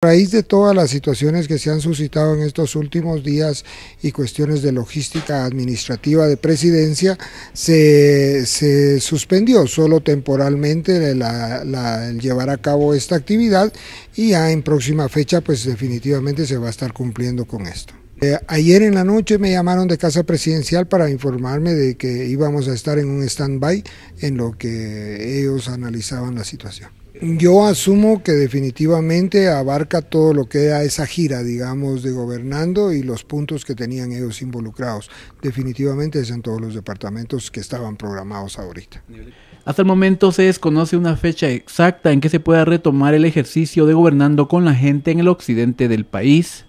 A raíz de todas las situaciones que se han suscitado en estos últimos días y cuestiones de logística administrativa de presidencia, se, suspendió solo temporalmente el llevar a cabo esta actividad y ya en próxima fecha pues definitivamente se va a estar cumpliendo con esto. Eh, ayer en la noche me llamaron de Casa Presidencial para informarme de que íbamos a estar en un stand-by en lo que ellos analizaban la situación. Yo asumo que definitivamente abarca todo lo que era esa gira, digamos, de gobernando y los puntos que tenían ellos involucrados. Definitivamente es en todos los departamentos que estaban programados ahorita. Hasta el momento se desconoce una fecha exacta en que se pueda retomar el ejercicio de gobernando con la gente en el occidente del país.